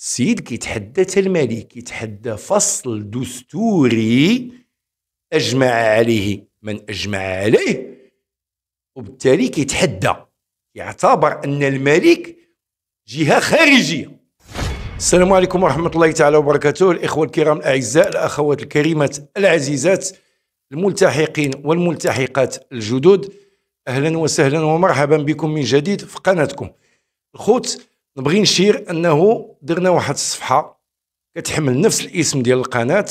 السيد كيتحدى الملك كيتحدى فصل دستوري اجمع عليه من اجمع عليه وبالتالي كيتحدى يعتبر ان الملك جهه خارجيه السلام عليكم ورحمه الله تعالى وبركاته الاخوه الكرام الاعزاء الاخوات الكريمات العزيزات الملتحقين والملتحقات الجدد اهلا وسهلا ومرحبا بكم من جديد في قناتكم الخوت نبغي نشير انه درنا واحد الصفحه كتحمل نفس الاسم ديال القناه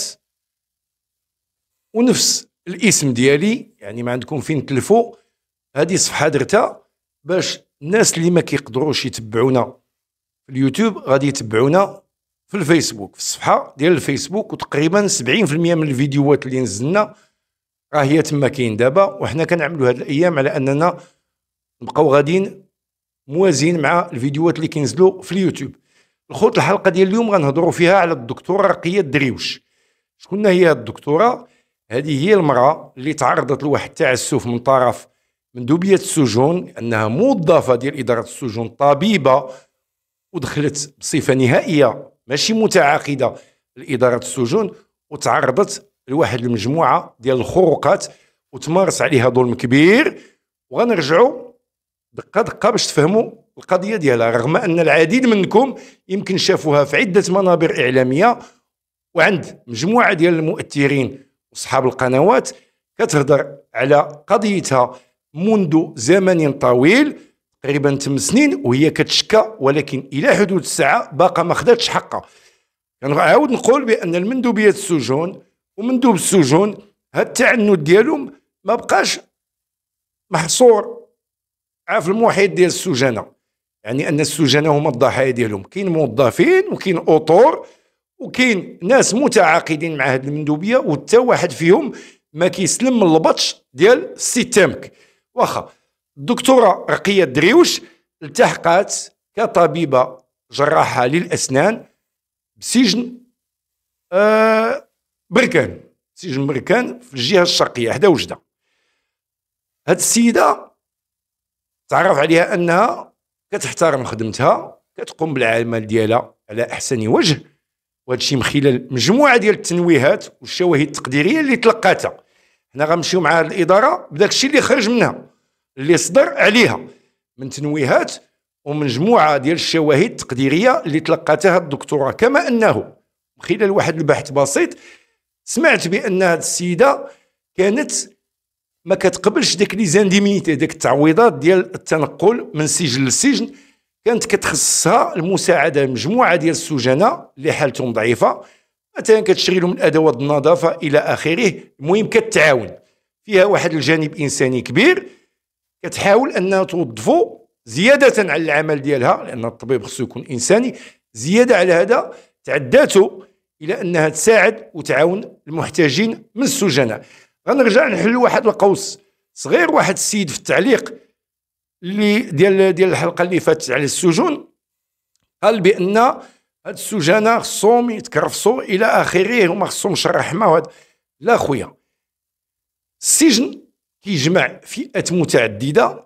ونفس الاسم ديالي يعني ما عندكم فين تلفوا هذه صفحه درتها باش الناس اللي ما كيقدروش يتبعونا في اليوتيوب غادي يتبعونا في الفيسبوك في الصفحه ديال الفيسبوك وتقريبا 70% من الفيديوهات اللي نزلنا راه هي تما كاين دابا وحنا كنعملوا هاد الايام على اننا نبقاو غاديين موازين مع الفيديوهات اللي كينزلوا في اليوتيوب الخوت الحلقه ديال اليوم غنهضروا فيها على الدكتوره رقيه الدريوش شكون هي الدكتوره هذه هي المراه اللي تعرضت لواحد التعسف من طرف مندوبيه السجون انها موظفه ديال اداره السجون طبيبه ودخلت بصفه نهائيه ماشي متعاقده لاداره السجون وتعرضت لواحد المجموعه ديال الخروقات وتمارس عليها ظلم كبير وغنرجعوا دقه دقه باش تفهموا القضيه ديالها رغم ان العديد منكم يمكن شافوها في عده منابر اعلاميه وعند مجموعه ديال المؤثرين واصحاب القنوات كتهضر على قضيتها منذ زمن طويل تقريبا 8 سنين وهي كتشكى ولكن الى حدود الساعه باقا ما خداتش حقها كنعاود يعني نقول بان المندوبيه السجون ومندوب السجون هاد التعنت ديالهم ما بقاش محصور في المحيط ديال السجناء يعني ان السجناء هما الضحايا ديالهم كاين موظفين وكاين اطور وكاين ناس متعاقدين مع هذه المندوبيه وحتى واحد فيهم ما كيسلم من البطش ديال السيتامك واخا الدكتوره رقيه الدريوش التحقت كطبيبه جراحه للاسنان بسجن آه بركان سجن بركان في الجهه الشرقيه حدا وجده هاد السيده تعرف عليها انها كتحترم خدمتها كتقوم بالعمل ديالها على احسن وجه وهذا الشيء من خلال مجموعه ديال التنويهات والشواهد التقديريه اللي تلقاتها حنا غنمشيو مع الاداره بداك الشيء اللي خرج منها اللي صدر عليها من تنويهات ومن مجموعه ديال الشواهد التقديريه اللي تلقاتها الدكتوره كما انه من خلال واحد البحث بسيط سمعت بان هذه السيده كانت ما كتقبلش داك لي زانديميتي داك التعويضات ديال التنقل من سجن للسجن كانت كتخصها المساعده لمجموعه ديال السجناء اللي حالتهم ضعيفه مثلا كتشري لهم ادوات النظافه الى اخره المهم كتعاون فيها واحد الجانب انساني كبير كتحاول انها توظفوا زياده على العمل ديالها لان الطبيب خصو يكون انساني زياده على هذا تعداتو الى انها تساعد وتعاون المحتاجين من السجناء غنرجع نحل واحد القوس صغير واحد السيد في التعليق اللي ديال ديال الحلقه اللي فاتت على السجون قال بان هاد السجناء خصهم يتكرفصوا الى اخره وما خصهمش الرحمه لا خويا السجن كيجمع فئات متعدده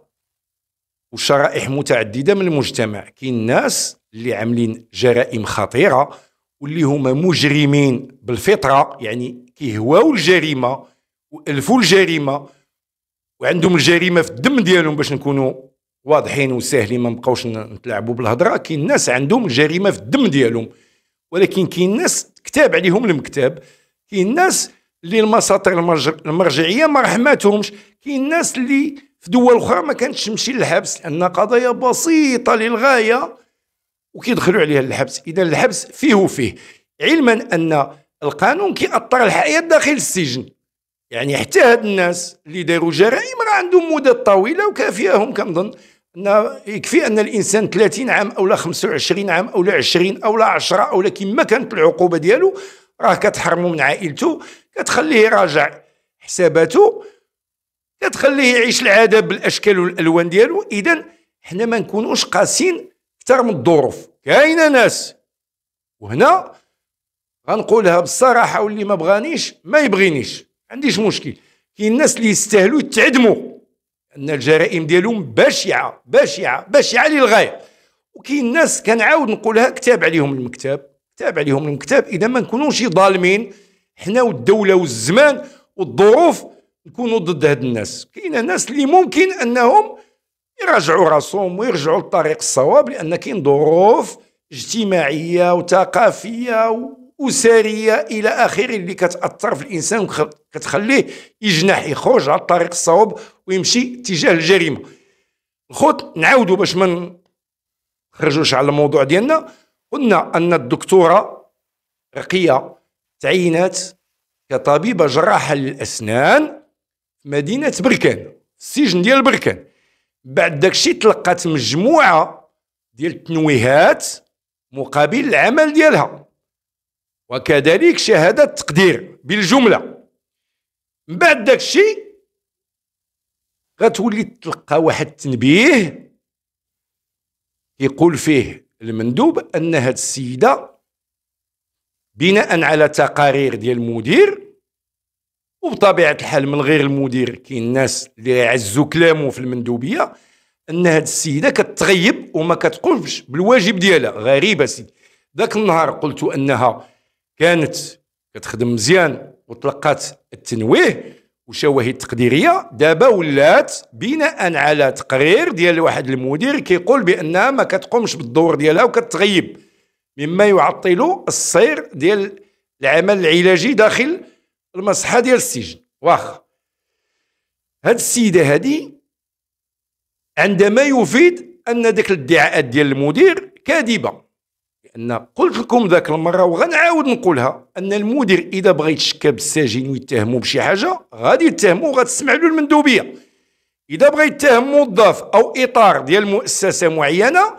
وشرائح متعدده من المجتمع كاين الناس اللي عاملين جرائم خطيره واللي هما مجرمين بالفطره يعني كيهواو الجريمه والفوا الجريمه وعندهم الجريمه في الدم ديالهم باش نكونوا واضحين وساهلين ما نبقاوش نتلاعبوا بالهضره كاين ناس عندهم الجريمه في الدم ديالهم ولكن كاين ناس كتاب عليهم المكتاب كاين ناس اللي المساطر المرجعيه ما رحماتهمش كاين ناس اللي في دول اخرى ما كانتش تمشي للحبس لان قضايا بسيطه للغايه وكيدخلوا عليها للحبس اذا الحبس فيه وفيه علما ان القانون كيأثر الحياه داخل السجن يعني حتى هاد الناس اللي داروا جرائم راه عندهم مدد طويله وكافياهم كنظن ان يكفي ان الانسان 30 عام اولا 25 عام اولا 20 اولا 10 اولا كما كانت العقوبه ديالو راه كتحرمو من عائلته كتخليه يراجع حساباته كتخليه يعيش العذاب بالاشكال والالوان ديالو اذا حنا ما نكونوش قاسين اكثر من الظروف كاينه ناس وهنا غنقولها بالصراحه واللي ما بغانيش ما يبغينيش عنديش مشكل كاين الناس اللي يستاهلوا يتعدموا ان الجرائم ديالهم بشعه بشعه بشعه للغايه وكاين الناس كنعاود نقولها كتاب عليهم المكتب كتاب عليهم المكتب اذا ما نكونوش ظالمين حنا والدوله والزمان والظروف نكونوا ضد هاد الناس كاين ناس اللي ممكن انهم يراجعوا راسهم ويرجعوا لطريق الصواب لان كاين ظروف اجتماعيه وثقافيه اسريه الى اخره اللي كتاثر في الانسان كتخليه يجنح يخرج على الطريق الصواب ويمشي اتجاه الجريمه الخط نعاودوا باش ما نخرجوش على الموضوع ديالنا قلنا ان الدكتوره رقيه تعينت كطبيبه جراحه للاسنان في مدينه بركان السجن ديال بركان بعد داكشي تلقات مجموعه ديال التنويهات مقابل العمل ديالها وكذلك شهادة تقدير بالجملة من بعد داك الشيء غتولي تلقى واحد التنبيه يقول فيه المندوب أن هاد السيدة بناء على تقارير ديال المدير وبطبيعة الحال من غير المدير كاين الناس اللي يعزوا كلامه في المندوبية أن هاد السيدة كتغيب وما كتقومش بالواجب ديالها غريبة سيدي ذاك النهار قلت أنها كانت كتخدم مزيان وطلقات التنويه وشواهد تقديريه دابا ولات بناء على تقرير ديال واحد المدير كيقول بانها ما كتقومش بالدور ديالها وكتغيب مما يعطل السير ديال العمل العلاجي داخل المصحه ديال السجن واخا هاد السيده هادي عندما يفيد ان ديك الادعاءات ديال المدير كاذبه ان قلت لكم ذاك المره وغنعاود نقولها ان المدير اذا بغى يتشكى بالسجين ويتهمو بشي حاجه غادي يتهمو وغتسمع له المندوبيه اذا بغى يتهم موظف او اطار ديال مؤسسه معينه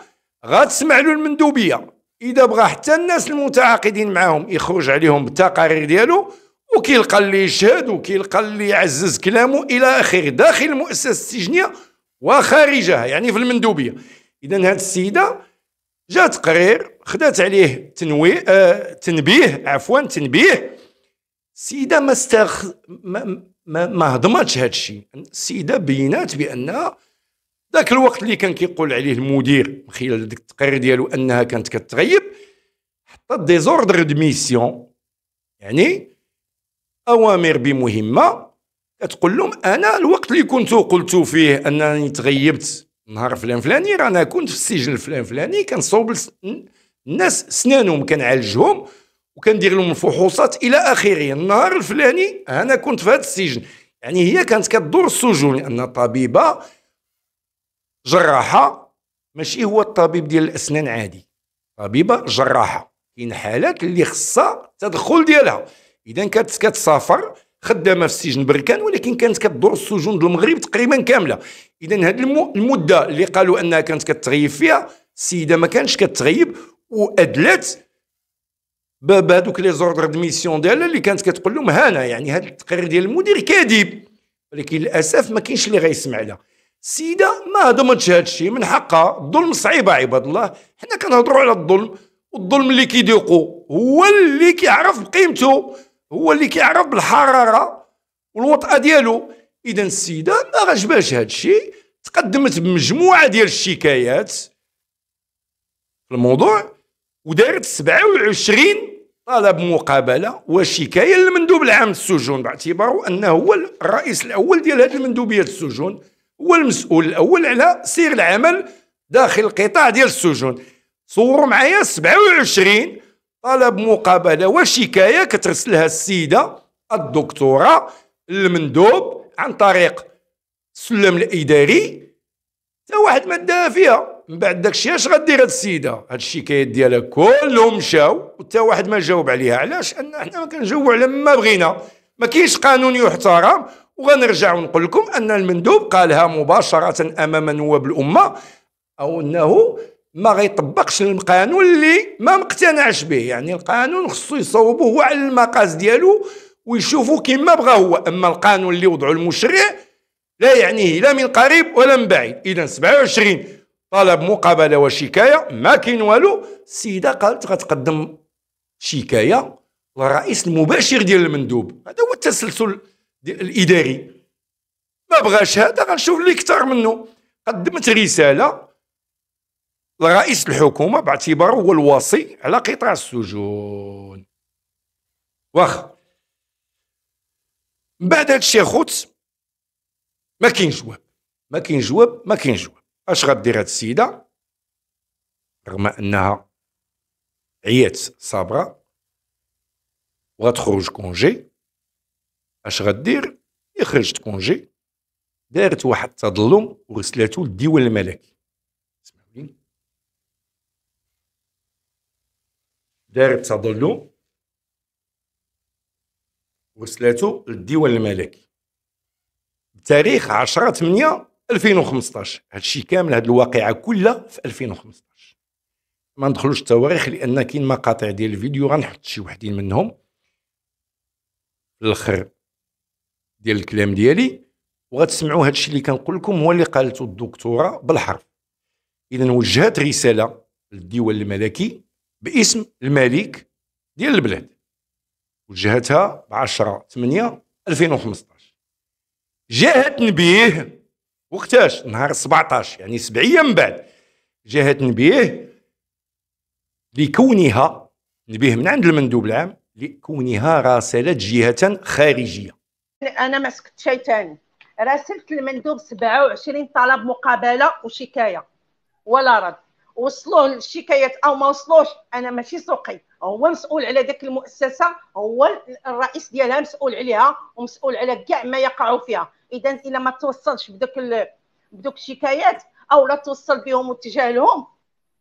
غتسمع له المندوبيه اذا بغى حتى الناس المتعاقدين معاهم يخرج عليهم بالتقارير ديالو وكيلقى اللي يشهد وكيلقى اللي يعزز كلامه الى اخره داخل المؤسسه السجنيه وخارجها يعني في المندوبيه اذا هذه السيده جاء تقرير خدات عليه تنويه آه تنبيه عفوا تنبيه السيده ما استخ ما ما, ما هضمتش هذا الشيء السيده بينات بان ذاك الوقت اللي كان كيقول عليه المدير من خلال ديك التقرير ديالو انها كانت كتغيب حتى ديزوردر دو ميسيون يعني اوامر بمهمه كتقول لهم انا الوقت اللي كنت قلت فيه انني تغيبت نهار فلان فلاني رانا كنت في السجن الفلان فلاني كنصوب الناس سنانهم كنعالجهم وكندير لهم الفحوصات الى اخره النهار الفلاني انا كنت في هذا السجن يعني هي كانت كدور السجون لان طبيبه جراحه ماشي هو الطبيب ديال الاسنان عادي طبيبه جراحه كاين حالات اللي خصها التدخل ديالها اذا كانت كتسافر خدامه في السجن بركان ولكن كانت كدور السجون المغرب تقريبا كامله اذا هذه المده اللي قالوا انها كانت كتغيب فيها السيده ما كانش كتغيب وادلت بهذوك لي زوردر دو ميسيون ديالها اللي كانت كتقول لهم هانا يعني هذا التقرير ديال المدير كاذب ولكن للاسف ما كاينش اللي غيسمع لها السيده ما هضمتش هذا الشيء من حقها الظلم صعيب عباد الله حنا كنهضروا على الظلم والظلم اللي كيذوقوا هو اللي كيعرف قيمته هو اللي كيعرف بالحراره والوطئه ديالو اذا السيده ما عجباش هذا الشيء تقدمت بمجموعه ديال الشكايات في الموضوع ودارت 27 طلب مقابله وشكايه للمندوب العام للسجون باعتباره انه هو الرئيس الاول ديال هذه المندوبيه السجون هو المسؤول الاول على سير العمل داخل القطاع ديال السجون صوروا معايا 27 طلب مقابله وشكايه كترسلها السيده الدكتوره المندوب عن طريق السلم الاداري حتى واحد ما داها فيها من بعد داكشي اش غدير هاد السيده هاد الشكايات ديالها كلهم مشاو وتا واحد ما جاوب عليها علاش ان حنا ما كنجاوبوا على ما بغينا ما كاينش قانون يحترم وغنرجع ونقول لكم ان المندوب قالها مباشره امام نواب الامه او انه ما غيطبقش القانون اللي ما مقتنعش به يعني القانون خصو يصوبوه هو على المقاس ديالو ويشوفوا كما بغى هو اما القانون اللي وضعه المشرع لا يعنيه لا من قريب ولا من بعيد اذا 27 طلب مقابله وشكايه ما كاين والو السيده قالت غتقدم شكايه للرئيس المباشر ديال المندوب هذا هو التسلسل الاداري ما بغاش هذا غنشوف اللي كثر منه قدمت رساله رئيس الحكومه باعتباره هو الوصي على قطاع السجون واخا بعد هادشي اخوت ما كاين جواب ما كاين جواب ما كاين جواب اش غدير هاد السيده رغم انها عيات صابره وغتخرج كونجي اش غدير يخرج كونجي دارت واحد التظلم ورسلاتو للديوان الملكي دارت تظلو وصلاتو للديوان الملكي بتاريخ 10 8 2015 هادشي كامل هاد الواقعه كلها في 2015 ما ندخلوش التواريخ لان كاين مقاطع ديال الفيديو غنحط شي وحدين منهم الاخر ديال الكلام ديالي وغتسمعوا هادشي اللي كنقول لكم هو اللي قالته الدكتوره بالحرف اذا وجهت رساله للديوان الملكي باسم الملك ديال البلاد وجهتها ب 10 8 2015 جاءت تنبيه وقتاش نهار 17 يعني سبع ايام بعد جاءت تنبيه لكونها نبيه من عند المندوب العام لكونها راسلت جهه خارجيه انا ما سكت شي ثاني راسلت المندوب 27 طلب مقابله وشكايه ولا رد وصلوا الشكايات او ما وصلوش انا ماشي سوقي هو مسؤول على ذاك المؤسسه هو الرئيس ديالها مسؤول عليها ومسؤول على كاع ما يقع فيها اذا الا ما توصلش بدوك ال... بدوك الشكايات او لا توصل بهم وتجاهلهم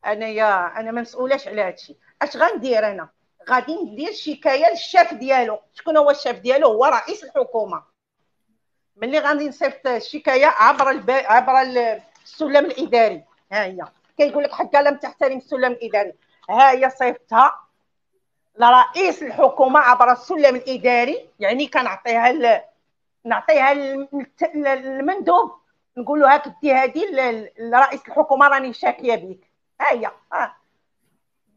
انايا انا ما مسؤولاش على هادشي اش غندير انا غادي ندير شكايه للشاف ديالو شكون هو الشاف ديالو هو رئيس الحكومه ملي غادي نصيفط الشكايه عبر الب... عبر السلم الاداري ها هي كيقول لك حتى لم تحترم السلم الاداري ها هي صيفتها لرئيس الحكومه عبر السلم الاداري يعني كنعطيها ل... نعطيها ل... نقول له هاك دي ل... لرئيس الحكومه راني شاكيه بيك ها هي ها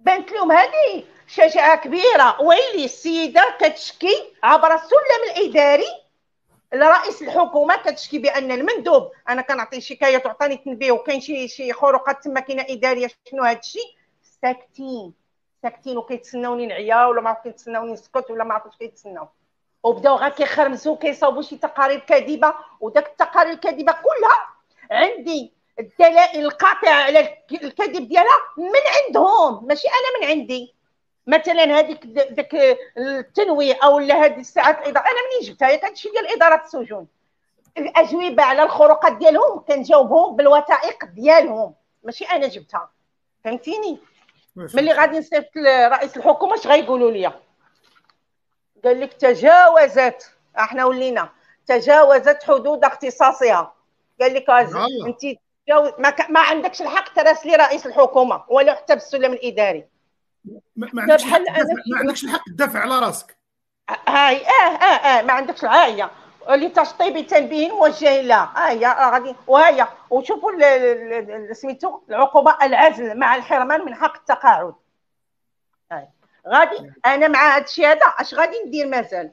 بانت لهم هذه شجاعه كبيره ويلي السيده كتشكي عبر السلم الاداري لرئيس الحكومه كتشكي بان المندوب انا كنعطي شكايه تعطاني تنبيه وكاين شي شي خروقات تما كاينه اداريه شنو هذا الشيء ساكتين ساكتين وكيتسناوني نعيا ولا ما كيتسناوني نسكت ولا ما عرفتش كيتسناو وبداو غير كيخرمزوا كيصاوبوا شي تقارير كاذبه وداك التقارير الكاذبه كلها عندي الدلائل القاطعه على الكذب ديالها من عندهم ماشي انا من عندي مثلا هذيك ذاك التنويه او هذه الساعات الاداره انا منين جبتها هي كانت شي ديال اداره السجون الاجوبه على الخروقات ديالهم كنجاوبهم بالوثائق ديالهم ماشي انا جبتها فهمتيني ملي غادي نصيفط لرئيس الحكومه اش غايقولوا لي قال لك تجاوزت احنا ولينا تجاوزت حدود اختصاصها قال لك آه، نعم. انت ما, ما عندكش الحق تراسلي رئيس الحكومه ولا حتى بالسلم الاداري ما طيب، عندكش ما عندكش الحق تدافع على راسك هاي اه اه اه ما عندكش العائله لتشطيب تنبيه موجه لها ها هي آه، غادي وهي وشوفوا سميتو العقوبه العزل مع الحرمان من حق التقاعد غادي انا مع الشيء هذا اش غادي ندير مازال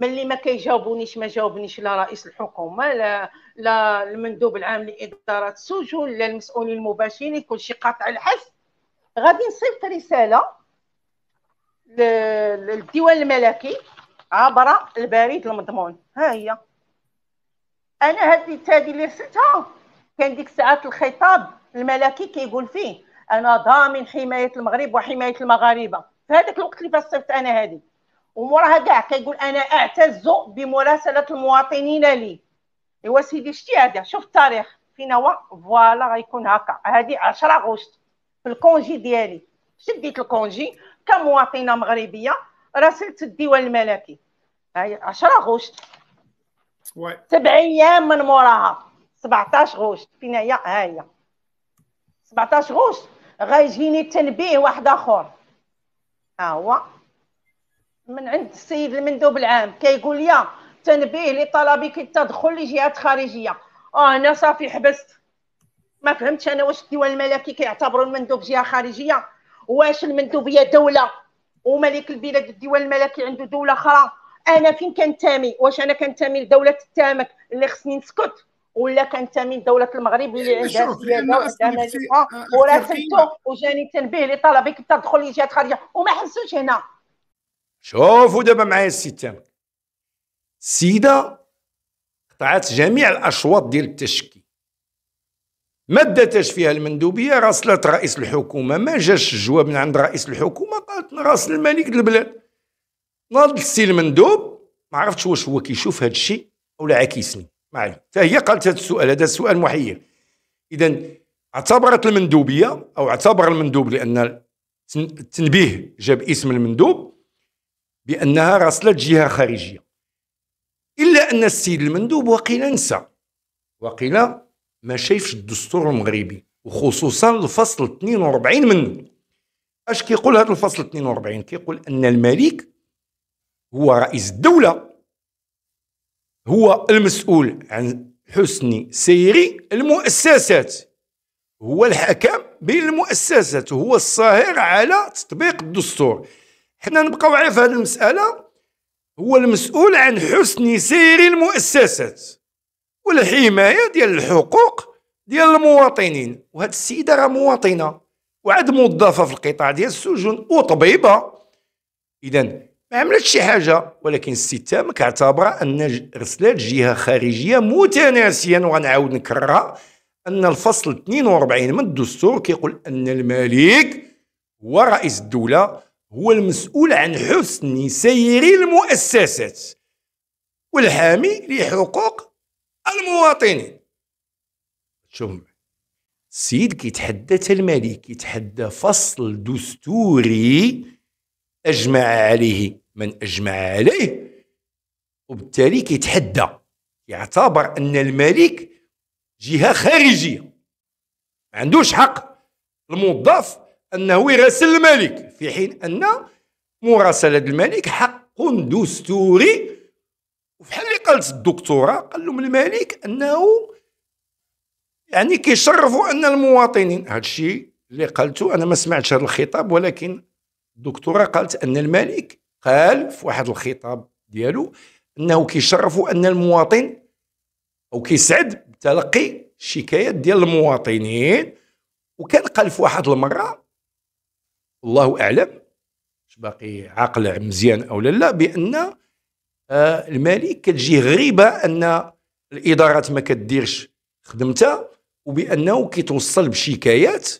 ملي ما كيجاوبونيش ما جاوبنيش لا رئيس الحكومه لا لا المندوب العام لاداره السجون لا المسؤولين المباشرين كلشي قاطع الحس غادي نصيفط رساله للديوان الملكي عبر البريد المضمون ها هي انا هذه التالي اللي رسلتها كان ديك ساعات الخطاب الملكي كيقول فيه انا ضامن حمايه المغرب وحمايه المغاربه في هذاك الوقت اللي فاش انا هذه وموراها كاع كيقول انا اعتز بمراسله المواطنين لي ايوا سيدي شتي هذا شوف التاريخ فين هو فوالا غيكون هكا هذه 10 غشت في الكونجي ديالي شديت الكونجي كمواطنه مغربيه راسلت الديوان الملكي هاي 10 غشت سبع ايام من موراها 17 غشت فين هي ها هي 17 غشت غيجيني تنبيه واحد اخر ها هو من عند السيد المندوب العام كيقول لي تنبيه لطلبك التدخل لجهات خارجيه اه انا صافي حبست ما فهمتش انا واش الديوان الملكي كيعتبروا المندوب جهه خارجيه واش المندوبيه دوله وملك البلاد الديوان الملكي عنده دوله اخرى انا فين كنتمي واش انا كنتمي لدوله التامك اللي خصني نسكت ولا كنتمي لدوله المغرب اللي عندها سياده آه، وراسلته وجاني تنبيه لطلبي كنت تدخل لجهات خارجيه وما حسوش هنا شوفوا دابا معايا السيد تامك السيده قطعت جميع الاشواط ديال التشكيل مدتش فيها المندوبيه راسلت رئيس الحكومه ما جاش الجواب من عند رئيس الحكومه قالت نراسل الملك البلاد ناض السي المندوب ما عرفتش واش هو كيشوف هذا الشيء ولا عاكسني معي فهي قالت هذا السؤال هذا سؤال محير اذا اعتبرت المندوبيه او اعتبر المندوب لان التنبيه جاب اسم المندوب بانها راسلت جهه خارجيه الا ان السيد المندوب وقيل نسى وقيل ما شايفش الدستور المغربي وخصوصا الفصل 42 منه اش كيقول هذا الفصل 42 كيقول ان الملك هو رئيس الدوله هو المسؤول عن حسن سير المؤسسات هو الحكم بين المؤسسات هو الصاهر على تطبيق الدستور حنا نبقاو على هذه المساله هو المسؤول عن حسن سير المؤسسات والحمايه ديال الحقوق ديال المواطنين وهاد السيده راه مواطنه وعاد موظفه في القطاع ديال السجون وطبيبه اذا ما عملت شي حاجه ولكن السته مكعتبره ان رسلات جهه خارجيه متناسيا وغنعاود نكررها ان الفصل 42 من الدستور كيقول ان الملك هو رئيس الدوله هو المسؤول عن حسن سير المؤسسات والحامي لحقوق المواطنين شوف السيد كيتحدى الملك يتحدى فصل دستوري اجمع عليه من اجمع عليه وبالتالي كيتحدى يعتبر ان الملك جهه خارجيه ما عندوش حق الموظف انه يراسل الملك في حين ان مراسله الملك حق دستوري وفحال اللي قالت الدكتوره قال لهم الملك انه يعني كيشرفوا ان المواطنين هذا الشيء اللي قالته انا ما سمعتش هذا الخطاب ولكن الدكتوره قالت ان الملك قال في واحد الخطاب ديالو انه كيشرفوا ان المواطن او كيسعد بتلقي الشكايات ديال المواطنين وكان قال في واحد المره الله اعلم باقي عاقل مزيان او لا بان آه، المالي كتجي غريبه ان الادارات ما كديرش خدمتها وبانه كيتوصل بشكايات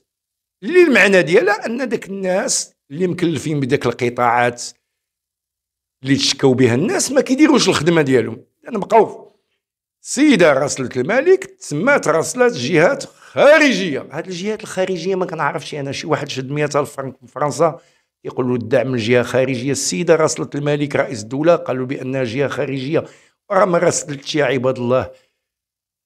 اللي المعنى ديالها ان داك الناس اللي مكلفين بداك القطاعات اللي تشكاو بها الناس ما كيديروش الخدمه ديالهم لان بقاو سيده راسلت الملك تسمى تراسلات جهات خارجيه هاد الجهات الخارجيه ما كنعرفش انا شي واحد شد الف فرنك من فرنسا يقولوا الدعم الدعم الجهه خارجيه السيده راسلت الملك رئيس الدوله قالوا بانها جهه خارجيه راه ما راسلتش يا عباد الله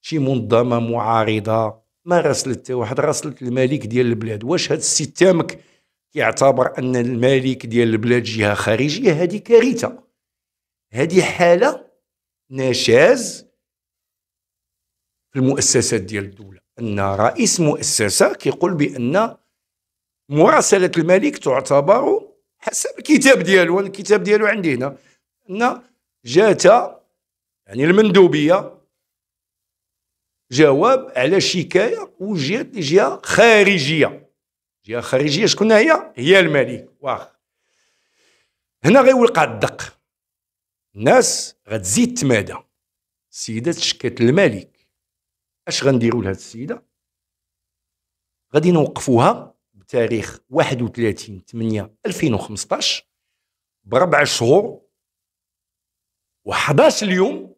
شي منظمه معارضه ما راسلت واحد راسلت الملك ديال البلاد واش هاد السيد تامك كيعتبر ان الملك ديال البلاد جهه خارجيه هذه كارثه هذه حاله نشاز في المؤسسات ديال الدوله ان رئيس مؤسسه كيقول بان مراسله الملك تعتبر حسب الكتاب ديالو الكتاب ديالو عندي هنا ان جات يعني المندوبيه جواب على شكايه وجهت لجهه خارجيه جهه خارجيه شكون هي هي الملك واخ هنا غيولقى الدق الناس غتزيد تمادى السيده تشكات الملك اش غنديروا لهاد السيده غادي نوقفوها تاريخ 31 8 2015 بربع شهور و11 يوم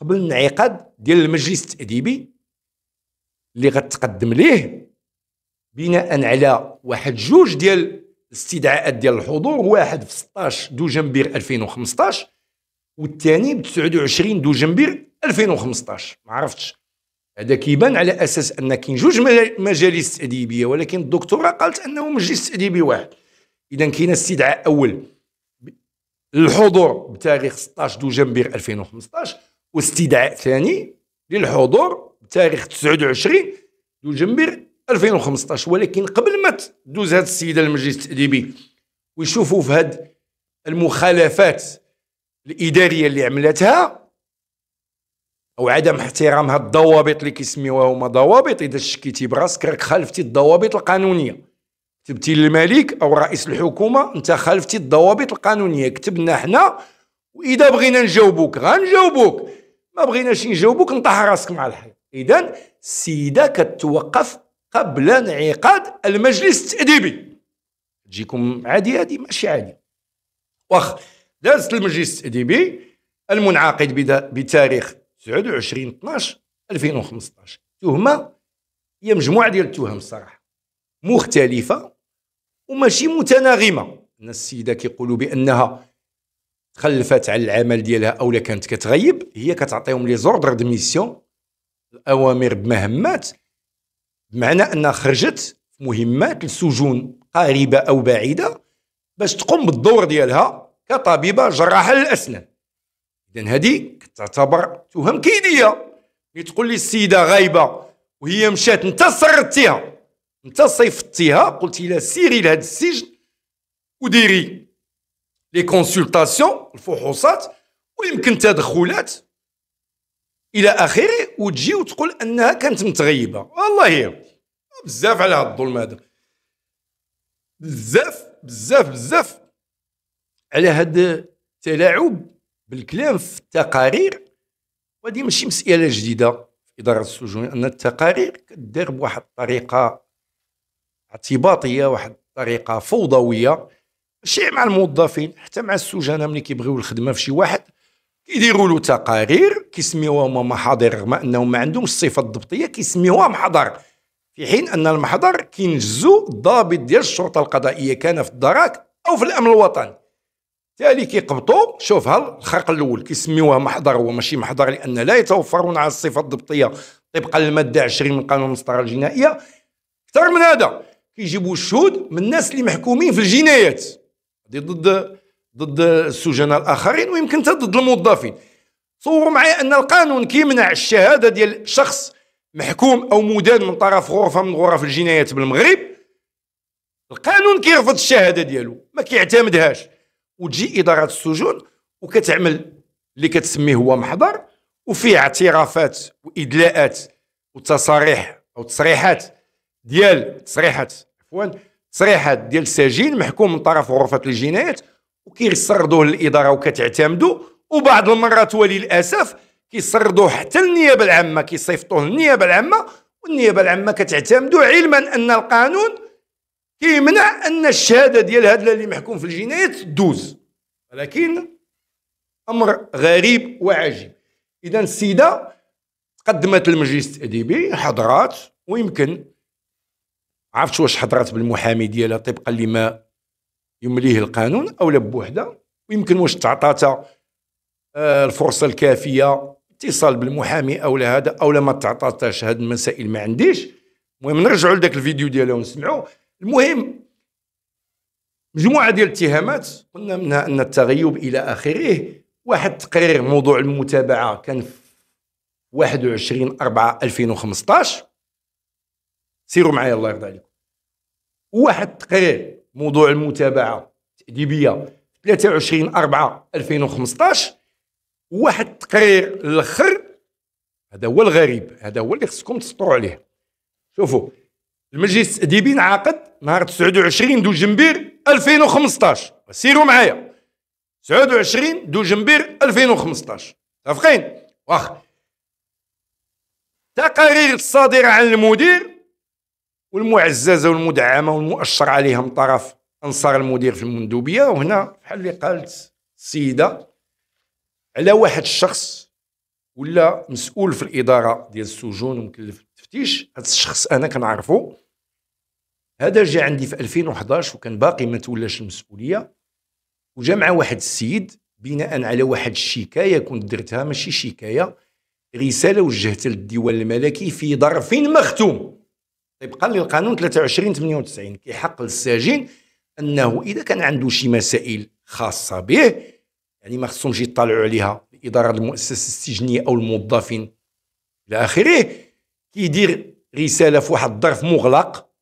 قبل الانعقاد ديال المجلس التاديبي اللي غتقدم ليه بناء على واحد جوج ديال الاستدعاءات ديال الحضور واحد في 16 دجنبير 2015 والثاني ب 29 دجنبير 2015 ما عرفتش هذا كيبان على اساس ان كاين جوج مجالس تاديبيه ولكن الدكتوره قالت انه مجلس تاديبي واحد اذا كاين استدعاء اول للحضور بتاريخ 16 دجنبر 2015 واستدعاء ثاني للحضور بتاريخ 29 دجنبر 2015 ولكن قبل ما تدوز هذه السيده للمجلس التاديبي ويشوفوا في هذه المخالفات الاداريه اللي عملتها او عدم احترام هاد الضوابط اللي كيسميوها هما ضوابط اذا شكيتي براسك راك خالفتي الضوابط القانونيه كتبتي للملك او رئيس الحكومه انت خالفتي الضوابط القانونيه كتبنا حنا واذا بغينا نجاوبوك غنجاوبوك ما بغيناش نجاوبوك نطيح راسك مع الحيط اذا السيده كتوقف قبل انعقاد المجلس التاديبي تجيكم عادي هذه ماشي عادي واخ دازت المجلس التاديبي المنعقد بتاريخ 29 12 2015 تهمه هي مجموعه ديال التهم الصراحه مختلفه وماشي متناغمه ان السيده كيقولوا بانها تخلفت على العمل ديالها اولا كانت كتغيب هي كتعطيهم لي زوردر دميسيون الاوامر بمهمات بمعنى انها خرجت مهمات لسجون قريبه او بعيده باش تقوم بالدور ديالها كطبيبه جراحه للاسنان اذا هذه تعتبر تهم كيديه ملي تقول لي السيده غايبه وهي مشات انت سردتيها انت صيفطتيها قلتي لها سيري لهذا السجن وديري لي كونسلطاسيون الفحوصات ويمكن تدخلات الى اخره وتجي وتقول انها كانت متغيبه والله هي بزاف على هاد الظلم هذا بزاف بزاف بزاف على هاد التلاعب بالكلام في التقارير وهذه ماشي مسألة جديدة في إدارة السجون أن التقارير كدير بواحد الطريقة اعتباطية واحد الطريقة فوضوية ماشي مع الموظفين حتى مع السجناء ملي كيبغيو الخدمة في شي واحد كيديروا له تقارير كيسميوها هما محاضر رغم انهم ما عندهمش الصفه الضبطيه كيسميوها محضر في حين ان المحضر كينجزو الضابط ديال الشرطه القضائيه كان في الدراك او في الامن الوطني تالي كيقبطوا شوف ها الخرق الاول كيسميوها محضر هو ماشي محضر لان لا يتوفرون على الصفه الضبطيه طبقا للماده 20 من قانون المسطره الجنائيه اكثر من هذا كيجيبوا الشهود من الناس اللي محكومين في الجنايات هذه ضد ضد السجناء الاخرين ويمكن حتى ضد الموظفين صوروا معايا ان القانون كيمنع الشهاده ديال شخص محكوم او مدان من طرف غرفه من غرف الجنايات بالمغرب القانون كيرفض الشهاده ديالو ما كيعتمدهاش وتجي اداره السجون وكتعمل اللي كتسميه هو محضر وفيه اعترافات وادلاءات وتصاريح او تصريحات ديال تصريحات عفوا تصريحات ديال السجين محكوم من طرف غرفه الجنايات وكيسردوه للاداره وكتعتمدوا وبعض المرات وللاسف كيسردوه حتى للنيابه العامه كيصيفطوه للنيابه العامه والنيابه العامه كتعتمدوا علما ان القانون كيمنع ان الشهاده ديال هذا اللي محكوم في الجنايات دوز ولكن امر غريب وعجيب اذا السيده قدمت المجلس التاديبي حضرات ويمكن عرفتش واش حضرات بالمحامي ديالها طبقا لما يمليه القانون او لا بوحدها ويمكن واش تعطاتها آه، الفرصه الكافيه اتصال بالمحامي او لا هذا او لا ما تعطاتهاش هذه المسائل ما عنديش المهم نرجعوا لذاك الفيديو ديالها ونسمعوه المهم مجموعه ديال الاتهامات قلنا منها ان التغيب الى اخره واحد تقرير موضوع المتابعه كان في 21 4 2015 سيروا معايا الله يرضى عليكم واحد تقرير موضوع المتابعه التاديبيه 23 4 2015 واحد تقرير الاخر هذا هو الغريب هذا هو اللي خصكم تسطروا عليه شوفوا المجلس التأديبي انعقد نهار 29 دو جنبير 2015 سيروا معايا 29 دو جنبير 2015 متفقين واخا تقارير الصادرة عن المدير والمعززة والمدعمة والمؤشر عليها من طرف أنصار المدير في المندوبية وهنا بحال اللي قالت السيدة على واحد الشخص ولا مسؤول في الإدارة ديال السجون ومكلف التفتيش هذا الشخص أنا كنعرفه هذا جاء عندي في 2011 وكان باقي ما تولاش المسؤوليه وجا مع واحد السيد بناء على واحد الشكايه كنت درتها ماشي شكايه رساله وجهت للديوان الملكي في ظرف مختوم طبقا للقانون 23 98 كيحق للسجين انه اذا كان عنده شي مسائل خاصه به يعني ما خصهمش يطلعوا عليها اداره المؤسسه السجنيه او الموظفين الى اخره كيدير رساله في واحد الظرف مغلق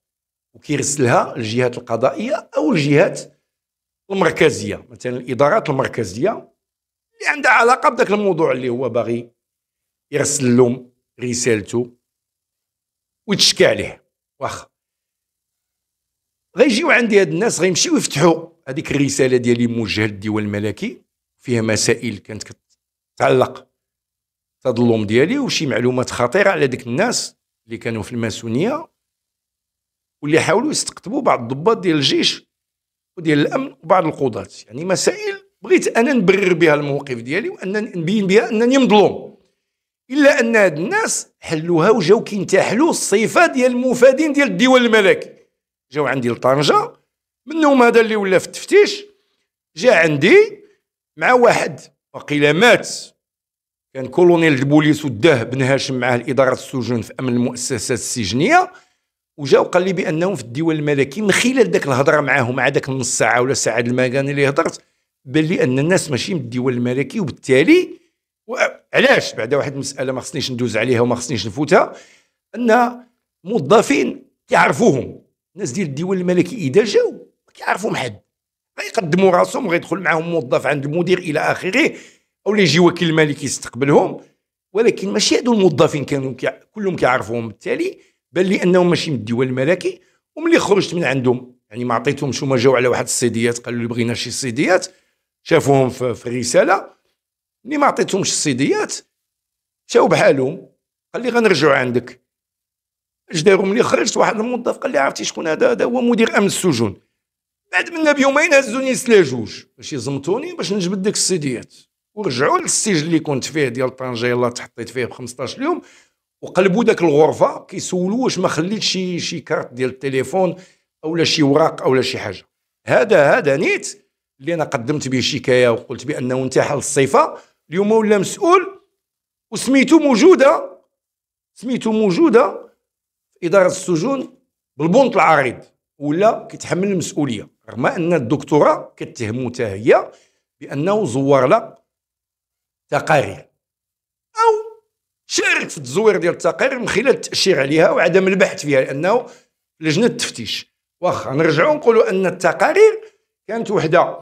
وكيرسلها للجهات القضائيه او الجهات المركزيه مثلا الادارات المركزيه اللي عندها علاقه بذاك الموضوع اللي هو باغي يرسل لهم رسالته ويتشكى عليه واخا غيجيو عندي هاد الناس غيمشيو يفتحوا هذيك الرساله ديالي موجهه للديوان الملكي فيها مسائل كانت كتعلق تظلم ديالي وشي معلومات خطيره على ديك الناس اللي كانوا في الماسونيه واللي حاولوا يستقطبوا بعض الضباط ديال الجيش وديال الامن وبعض القضاة يعني مسائل بغيت انا نبرر بها الموقف ديالي وان نبين بها انني مظلوم الا ان هاد الناس حلوها وجاو كينتحلوا الصفه ديال المفادين ديال الديوان الملكي جاو عندي لطنجه منهم هذا اللي ولا في التفتيش جا عندي مع واحد وقيل مات كان كولونيل البوليس وداه بن هاشم معاه الاداره السجون في امن المؤسسات السجنيه وجا وقال لي بانهم في الديوان الملكي من خلال ذاك الهضره معاهم مع ذاك النص ساعه ولا ساعه المكان اللي هضرت بان لي ان الناس ماشيين من الديوان الملكي وبالتالي علاش بعد واحد المساله ما خصنيش ندوز عليها وما خصنيش نفوتها ان موظفين كيعرفوهم الناس ديال الديوان الملكي اذا جاو ما كيعرفوهم حد غيقدموا راسهم وغيدخل معاهم موظف عند المدير الى اخره او اللي يجي وكيل الملك يستقبلهم ولكن ماشي هادو الموظفين كانوا كلهم كيعرفوهم بالتالي بان لي انهم ماشي من الديوان الملكي وملي خرجت من عندهم يعني ما عطيتهمش هما جاو على واحد السيديات قالوا لي بغينا شي سيديات شافوهم في, في الرساله ملي ما عطيتهمش السيديات مشاو بحالهم قال لي غنرجعوا عندك اش داروا ملي خرجت واحد الموظف قال لي عرفتي شكون هذا هذا هو مدير امن السجون بعد منا بيومين هزوني سلاجوج باش يزمطوني باش نجبد ديك السيديات ورجعوا للسجن اللي كنت فيه ديال طنجه يلاه تحطيت فيه ب 15 يوم وقلبوا داك الغرفه كيسولوا واش ما خليت شي شي كارت ديال التليفون اولا شي وراق اولا شي حاجه هذا هذا نيت اللي انا قدمت به شكايه وقلت بانه انتحل الصفه اليوم ولا مسؤول وسميتو موجوده سميتو موجوده في اداره السجون بالبنط العريض ولا كيتحمل المسؤوليه رغم ان الدكتوره كتهمو حتى هي بانه زور لها تقارير او شارك في التزوير ديال التقارير من خلال التاشير عليها وعدم البحث فيها لانه لجنه التفتيش واخا نرجعوا نقولوا ان التقارير كانت وحده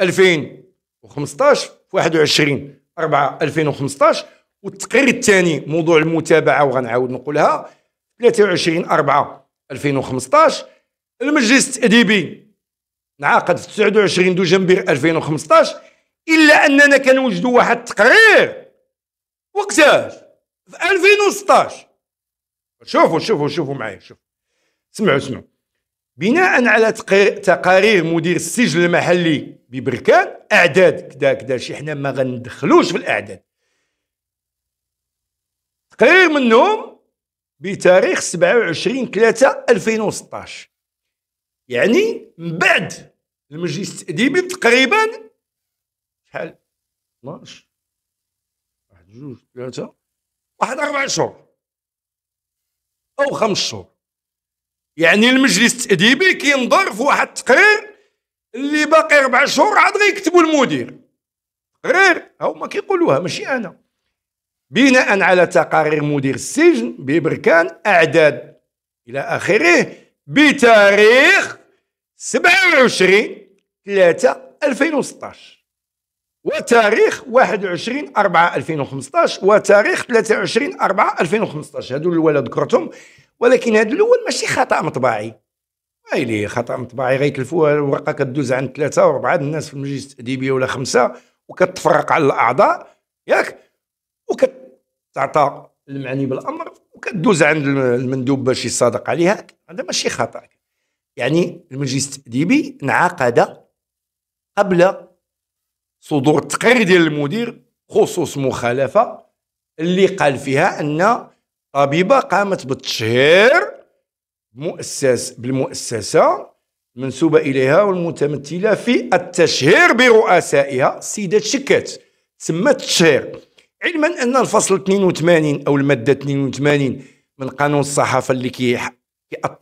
2015 في 21 4 2015 والتقرير الثاني موضوع المتابعه وغنعاود نقولها 23 4 2015 المجلس التاديبي انعقد في 29 دجنبر 2015 الا اننا كنوجدوا واحد التقرير وقتاش في 2016 شوفوا شوفوا شوفوا معايا شوفوا سمعوا سمعوا بناء على تقارير مدير السجن المحلي ببركان اعداد كذا كذا شي حنا ما غندخلوش في الاعداد تقرير منهم بتاريخ 27 3 2016 يعني من بعد المجلس التاديبي تقريبا شحال 12 واحد جوج ثلاثه واحد أربع شهور أو خمس شهور يعني المجلس التأديبي كينظر في واحد التقرير اللي باقي أربع شهور عاد غيكتبوا المدير تقرير هما كيقولوها ماشي أنا بناء على تقارير مدير السجن ببركان أعداد إلى آخره بتاريخ 27 3 2016 وتاريخ 21 4 2015 وتاريخ 23 4 2015 هادو الاول ذكرتهم ولكن هذا الاول ماشي خطا مطبعي ويلي خطا مطبعي غيتلفوا الورقه كدوز عند ثلاثه واربعه الناس في المجلس التاديبي ولا خمسه وكتفرق على الاعضاء ياك وكتعطى المعني بالامر وكدوز عند المندوب باش يصادق عليها هذا ماشي خطا يعني المجلس التاديبي انعقد قبل صدور التقرير ديال المدير خصوص مخالفه اللي قال فيها ان طبيبه قامت بالتشهير مؤسس بالمؤسسه منسوبه اليها والمتمثله في التشهير برؤسائها السيده شكات تسمى التشهير علما ان الفصل 82 او الماده 82 من قانون الصحافه اللي كيأثر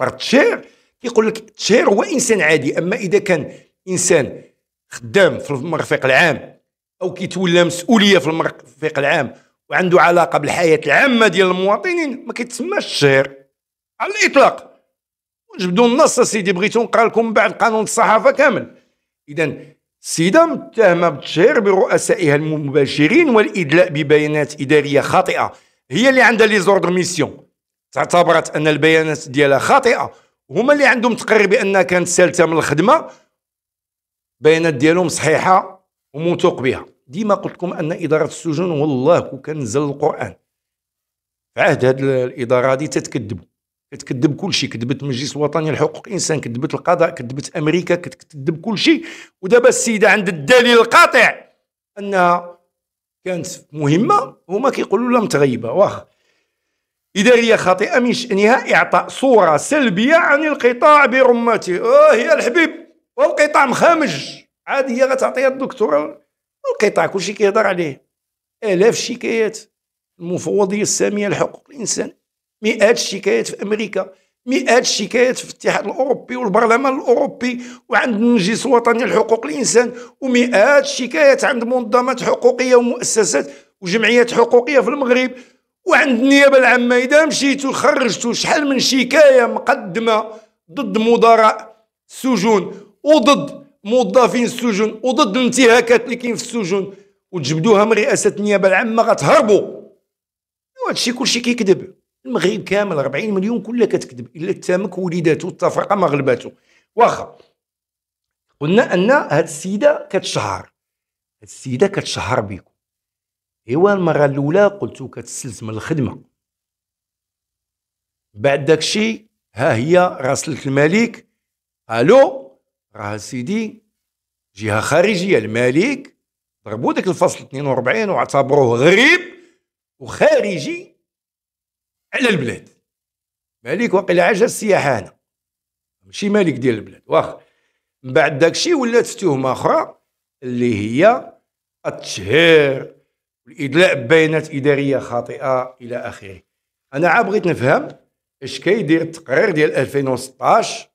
التشهير كيقول لك التشهير هو انسان عادي اما اذا كان انسان خدام في المرفق العام او كيتولى مسؤوليه في المرفق العام وعنده علاقه بالحياه العامه ديال المواطنين ما كيتسماش الشهير على الاطلاق ونجبدوا النص سيدي بغيتو نقرا لكم بعد قانون الصحافه كامل اذا السيده متهمه بالتشهير برؤسائها المباشرين والادلاء ببيانات اداريه خاطئه هي اللي عندها لي زوردر ميسيون اعتبرت ان البيانات ديالها خاطئه هما اللي عندهم تقرير بانها كانت سالته من الخدمه البيانات ديالهم صحيحه وموثوق بها ديما قلت لكم ان اداره السجون والله كون كان نزل القران في عهد هذه الاداره هذه تتكذب كتكذب كل شيء كذبت المجلس الوطني لحقوق الانسان كذبت القضاء كذبت امريكا كتكذب كل شيء ودابا السيده عند الدليل القاطع انها كانت مهمه هما كيقولوا لها متغيبه واخ إدارية خاطئة من شأنها إعطاء صورة سلبية عن القطاع برمته آه يا الحبيب والقطاع مخامج عادية هي غتعطيها الدكتوراه والقطاع كلشي كيهضر عليه الاف الشكايات المفوضيه الساميه لحقوق الانسان مئات الشكايات في امريكا مئات الشكايات في الاتحاد الاوروبي والبرلمان الاوروبي وعند المجلس الوطني لحقوق الانسان ومئات الشكايات عند منظمات حقوقيه ومؤسسات وجمعيات حقوقيه في المغرب وعند النيابه العامه اذا مشيتو خرجتو شحال من شكايه مقدمه ضد مدراء السجون وضد موظفين السجون وضد الانتهاكات اللي كاين في السجون وتجبدوها من رئاسه النيابه العامه غتهربوا وهادشي كلشي كيكذب المغرب كامل 40 مليون كلها كتكذب الا التامك وليداتو التفرقه ما غلباتو واخا قلنا ان هاد السيده كتشهر هاد السيده كتشهر بيكم ايوا المره الاولى قلتو كتستلزم الخدمه بعد داكشي ها هي راسلت الملك الو راه سيدي جهه خارجيه الملك ضربوا داك الفصل 42 واعتبروه غريب وخارجي على البلاد ملك واقيلا عجز هنا ماشي ملك ديال البلاد واخا من بعد داكشي ولات تهمه اخرى اللي هي التشهير والادلاء ببيانات اداريه خاطئه الى اخره انا عا بغيت نفهم اش كيدير التقرير ديال 2016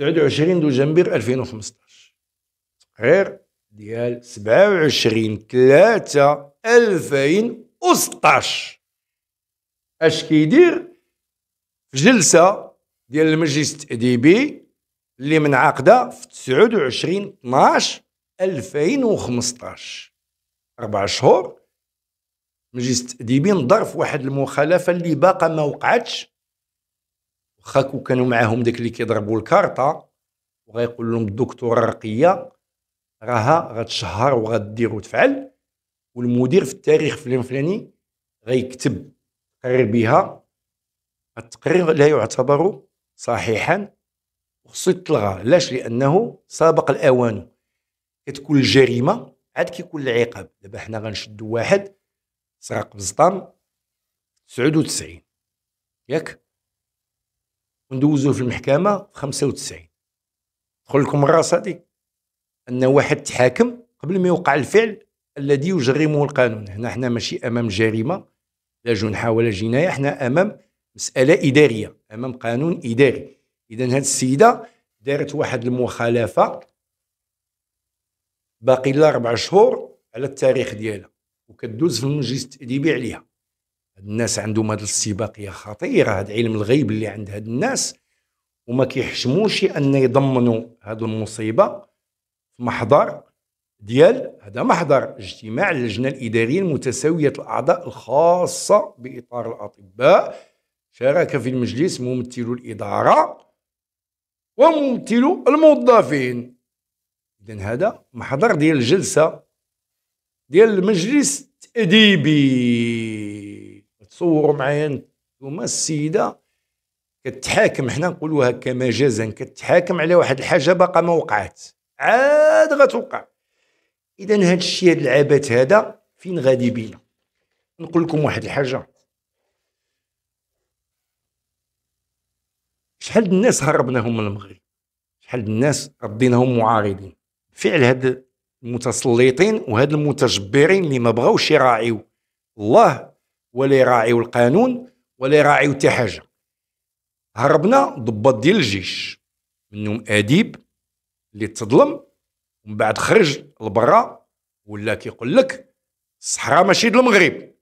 29 دجنبر 2015 تقرير ديال 27 3 2016 اش كيدير في جلسه ديال المجلس التاديبي اللي منعقده في 29 12 2015 اربع شهور مجلس التاديبي نضر في واحد المخالفه اللي باقا ما وقعتش واخا كانوا معاهم داك اللي كيضربوا الكارطه وغيقول لهم الدكتوره رقيه راها غتشهر وغدير وتفعل والمدير في التاريخ فلان فلاني غيكتب قرر بها التقرير لا يعتبر صحيحا وخصو يتلغى علاش لانه سابق الاوان كتكون الجريمه عاد كيكون العقاب دابا حنا غنشدو واحد سرق بزطام 99 ياك وندوزوه في المحكمه في 95 دخل لكم الراس هذه ان واحد تحاكم قبل ما يوقع الفعل الذي يجرمه القانون هنا احنا ماشي امام جريمه لا جنحه ولا جنايه احنا امام مساله اداريه امام قانون اداري اذا هذه السيده دارت واحد المخالفه باقي لها اربع شهور على التاريخ ديالها وكدوز في المجلس التاديبي عليها الناس عندهم هذه الاستباقيه خطيره هذا علم الغيب اللي عند هاد الناس وما كيحشموش ان يضمنوا هذه المصيبه في محضر ديال هذا محضر اجتماع اللجنه الاداريه المتساويه الاعضاء الخاصه باطار الاطباء شارك في المجلس ممثل الاداره وممثل الموظفين اذا هذا محضر ديال الجلسه ديال المجلس التاديبي تصوروا معايا انتوما السيده كتحاكم حنا نقولوها كمجازا كتحاكم على واحد الحاجه باقا ما وقعت عاد غتوقع اذا هذا الشيء هذا العبث هذا فين غادي بينا نقول لكم واحد الحاجه شحال الناس هربناهم من المغرب شحال الناس رديناهم معارضين فعل هاد المتسلطين وهاد المتجبرين اللي ما بغاوش يراعيو الله ولا يراعيو القانون ولا يراعيو حتى حاجه هربنا ضباط ديال الجيش منهم اديب اللي تظلم ومن بعد خرج لبرا ولا كيقول لك الصحراء ماشي د المغرب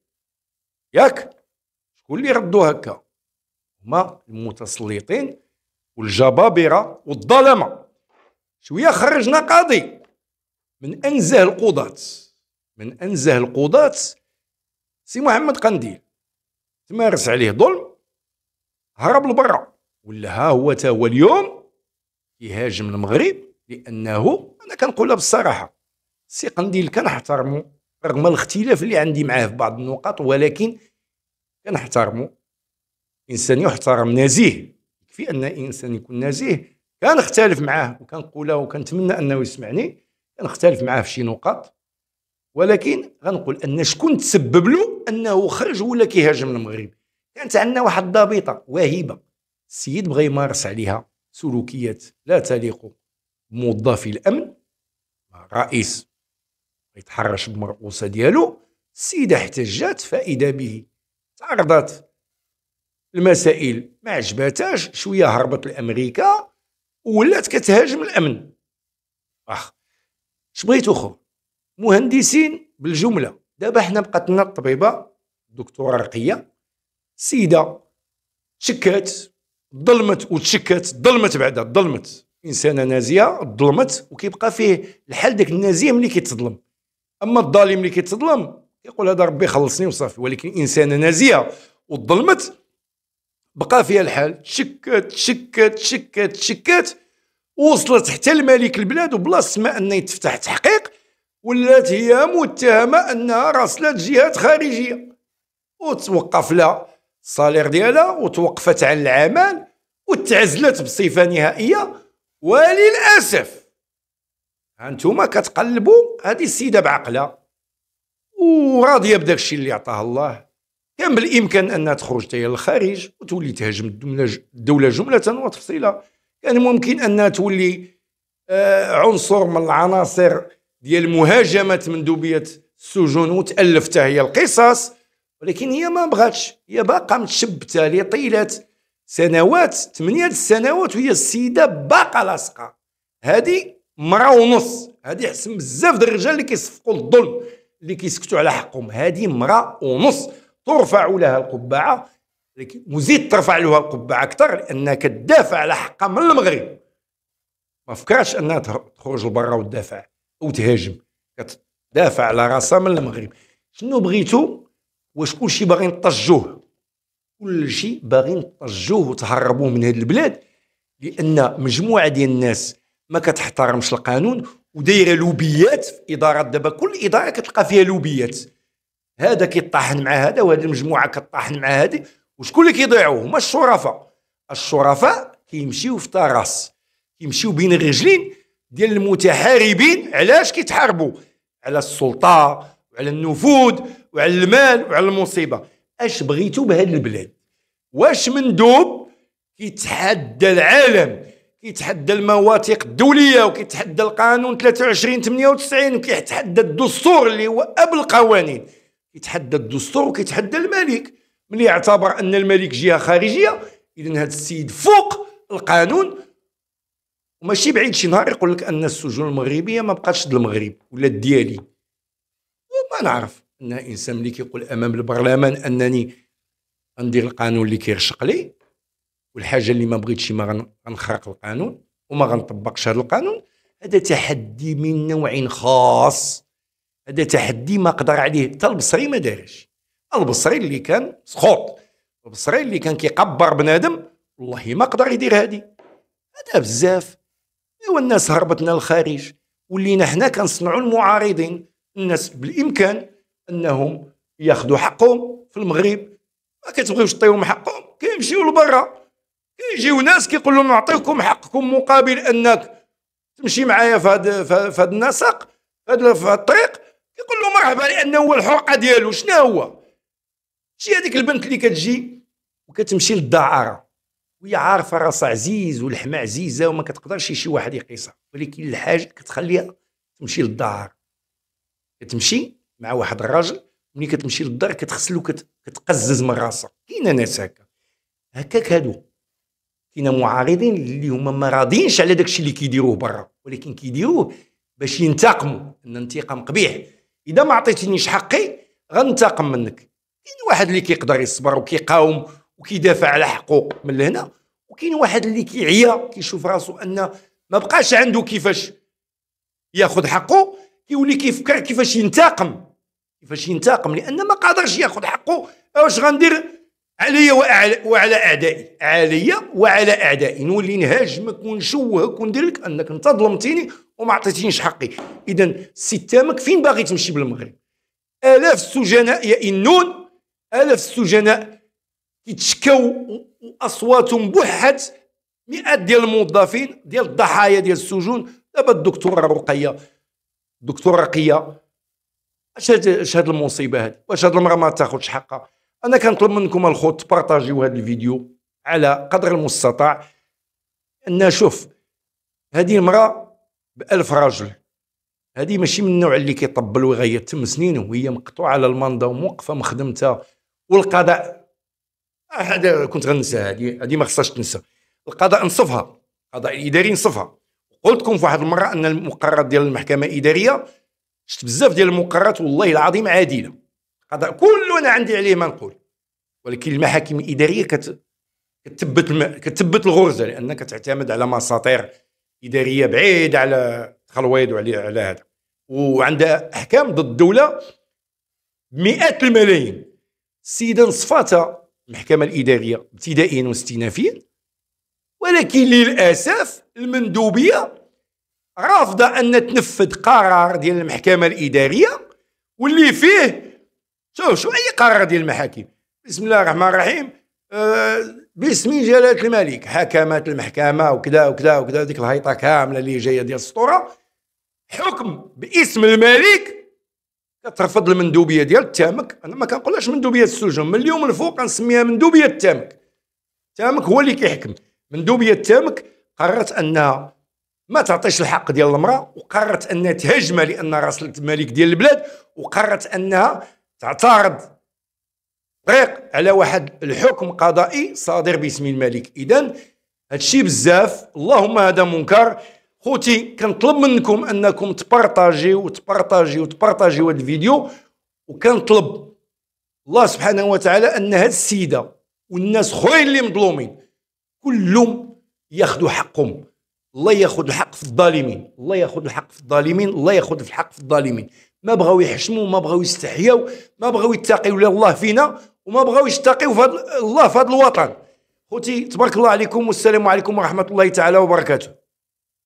ياك شكون اللي ردوا هكا هما المتسلطين والجبابره والظلمه شويه خرجنا قاضي من انزه القضاة من انزه القضاة سي محمد قنديل تمارس عليه ظلم هرب لبرا ولا ها هو تا هو اليوم يهاجم المغرب لانه انا كنقولها بالصراحه سي قنديل كنحترمو رغم الاختلاف اللي عندي معاه في بعض النقاط ولكن كنحترمو انسان يحترم نزيه يكفي ان انسان يكون نزيه كنختلف معاه وكنقولها وكنتمنى انه يسمعني كنختلف معاه في شي نقاط ولكن غنقول ان شكون تسبب له انه خرج ولا كيهاجم المغرب كانت عندنا واحد الضابطه واهبه السيد بغى يمارس عليها سلوكيات لا تليق بموظفي الامن رئيس يتحرش بمرقوصه ديالو السيده احتجات فاذا به تعرضت المسائل ما عجباتهاش شويه هربت لامريكا ولات كتهاجم الامن اخ اش بغيتو خو مهندسين بالجمله دابا حنا بقات لنا الطبيبه الدكتوره رقيه سيده شكات ظلمت وتشكات ظلمت بعدا ظلمت انسانه نازيه ظلمت وكيبقى فيه الحال داك النازيه ملي كيتظلم اما الظالم اللي كيتظلم يقول هذا ربي خلصني وصافي ولكن انسانه نازيه وظلمت بقى فيها الحال شكات شكات شكات شكات وصلت حتى لملك البلاد وبلاص ما انه يتفتح تحقيق ولات هي متهمه انها راسلت جهات خارجيه وتوقف لها الصالير ديالها وتوقفت عن العمل وتعزلت بصفه نهائيه وللاسف هانتوما كتقلبوا هذه السيده بعقلها وراضيه بداك الشيء اللي عطاها الله كان بالامكان انها تخرج تاهي للخارج وتولي تهاجم الدوله جمله وتفصيلا كان ممكن انها تولي آه، عنصر من العناصر ديال مهاجمه مندوبيه السجون حتى هي القصص ولكن هي ما بغاتش هي باقا متشبته اللي طيلات سنوات ثمانية السنوات وهي السيده باقا لاصقه هذه مرة ونص هذه حسن بزاف د الرجال اللي كيصفقوا الظلم اللي كيسكتوا على حقهم هذه مرة ونص ترفع لها القبعه لكن وزيد ترفع لها القبعه اكثر لانها كتدافع على حقها من المغرب ما فكرتش انها تخرج لبرا وتدافع وتهاجم كتدافع على راسها من المغرب شنو بغيتو واش كلشي باغي نطجوه كلشي باغي نطجوه وتهربوه من هاد البلاد لان مجموعه ديال الناس ما كتحترمش القانون ودايره لوبيات في ادارات دابا كل اداره كتلقى فيها لوبيات هذا كيطاحن مع هذا وهذه المجموعه كطاحن مع هذه وشكون اللي كيضيعوا هما الشرفاء الشرفاء كيمشيو في طراس كيمشيو بين الرجلين ديال المتحاربين علاش كيتحاربوا على السلطه وعلى النفوذ وعلى المال وعلى المصيبه اش بغيتوا بهاد البلاد واش مندوب كيتحدى العالم كيتحدى المواثيق الدوليه وكيتحدى القانون 23 98 وكيتحدى الدستور اللي هو اب القوانين كيتحدى الدستور وكيتحدى الملك ملي اعتبر ان الملك جهه خارجيه اذا هذا السيد فوق القانون وماشي بعيد شي نهار يقول لك ان السجون المغربيه ما بقاتش المغرب ولا ديالي وما نعرف ان انسان ملي كيقول امام البرلمان انني غندير القانون اللي كيرشق لي والحاجه اللي ما بغيتش ما غنخرق القانون وما غنطبقش هذا القانون هذا تحدي من نوع خاص هذا تحدي ما قدر عليه حتى البصري ما دارش البصري اللي كان سخوط البصري اللي كان كيقبر بنادم والله ما قدر يدير هادي هذا بزاف ايوا الناس هربتنا للخارج ولينا حنا كنصنعوا المعارضين الناس بالامكان انهم ياخذوا حقهم في المغرب ما كتبغيوش تعطيهم حقهم كيمشيو لبرا كيجيو ناس كيقول لهم نعطيكم حقكم مقابل انك تمشي معايا في هذا في هذا النسق في هذا الطريق كيقول له مرحبا لانه هو الحرقه ديالو شنو هو شي هذيك البنت اللي كتجي وكتمشي للدعاره وهي عارفه راسها عزيز والحما عزيزه وما كتقدرش شي واحد يقيسها ولكن الحاجه كتخليها تمشي للدار كتمشي مع واحد الراجل ملي كتمشي للدار كتغسلو كت... كتقزز من راسها كاين ناس هكا هكاك هادو كاين معارضين اللي هما ما راضينش على داكشي اللي كيديروه برا ولكن كيديروه باش ينتقموا ان انتقام قبيح اذا ما عطيتنيش حقي غنتقم منك كاين واحد اللي كيقدر يصبر وكيقاوم وكيدافع على حقه من لهنا وكاين واحد اللي كيعيا كيشوف راسو ان ما بقاش عنده كيفاش ياخذ حقه كيولي كيفكر كيفاش ينتقم كيفاش ينتقم لان ما قادرش ياخذ حقه واش غندير عليا وعلى اعدائي عليا وعلى اعدائي نولي نهاجمك ونشوهك وندير لك انك انت ظلمتيني وما عطيتينيش حقي اذا ستامك فين باغي تمشي بالمغرب الاف السجناء يئنون الاف السجناء كيتشكاو واصواتهم بحت مئات ديال الموظفين ديال الضحايا ديال السجون دابا الدكتوره رقيه الدكتوره رقيه اش هاد المصيبه هادي واش هاد المراه ما تاخذش حقها انا كنطلب منكم الخوت تبارطاجيو هاد الفيديو على قدر المستطاع ان شوف هادي المراه بألف راجل هادي ماشي من النوع اللي كيطبل ويغير تم سنين وهي مقطوعه على المنضه وموقفه من خدمتها والقضاء هذا كنت غنسى هذه ما خصهاش تنسى القضاء نصفها القضاء الاداري نصفها قلت لكم في واحد المره ان المقررات ديال المحكمه الاداريه شفت بزاف ديال المقررات والله العظيم عادله القضاء كله انا عندي عليه ما نقول ولكن المحاكم الاداريه كت... كتبت الم... كتبت الغرزه لان كتعتمد على مساطير اداريه بعيده على خلويد وعلى على هذا وعندها احكام ضد الدوله مئات الملايين السيده نصفاتها المحكمه الاداريه ابتدائيا واستئنافيا ولكن للاسف المندوبيه رافضه ان تنفذ قرار ديال المحكمه الاداريه واللي فيه شوف شو اي قرار ديال المحاكم بسم الله الرحمن الرحيم أه باسم جلاله الملك حكمت المحكمه وكذا وكذا وكذا ديك الهيطه كامله اللي جايه ديال السطوره حكم باسم الملك كترفض المندوبيه ديال التامك انا ما كنقولهاش مندوبيه السجون من اليوم الفوق غنسميها مندوبيه التامك التامك هو اللي كيحكم مندوبيه التامك قررت انها ما تعطيش الحق ديال المراه وقررت انها تهاجمها لان راس الملك ديال البلاد وقررت انها تعترض طريق على واحد الحكم قضائي صادر باسم الملك اذا هادشي بزاف اللهم هذا منكر خوتي كنطلب منكم انكم تبارطاجيو تبارطاجيو تبارطاجيو هذا الفيديو وكنطلب الله سبحانه وتعالى ان هاد السيده والناس اخرين اللي مظلومين كلهم ياخذوا حقهم الله ياخذ الحق في الظالمين الله ياخذ الحق في الظالمين الله ياخذ الحق في الظالمين ما بغاو يحشموا ما بغاو يستحيوا ما بغاو يتقيوا لله فينا وما بغاو يتقيوا في الله في هذا الوطن خوتي تبارك الله عليكم والسلام عليكم ورحمه الله تعالى وبركاته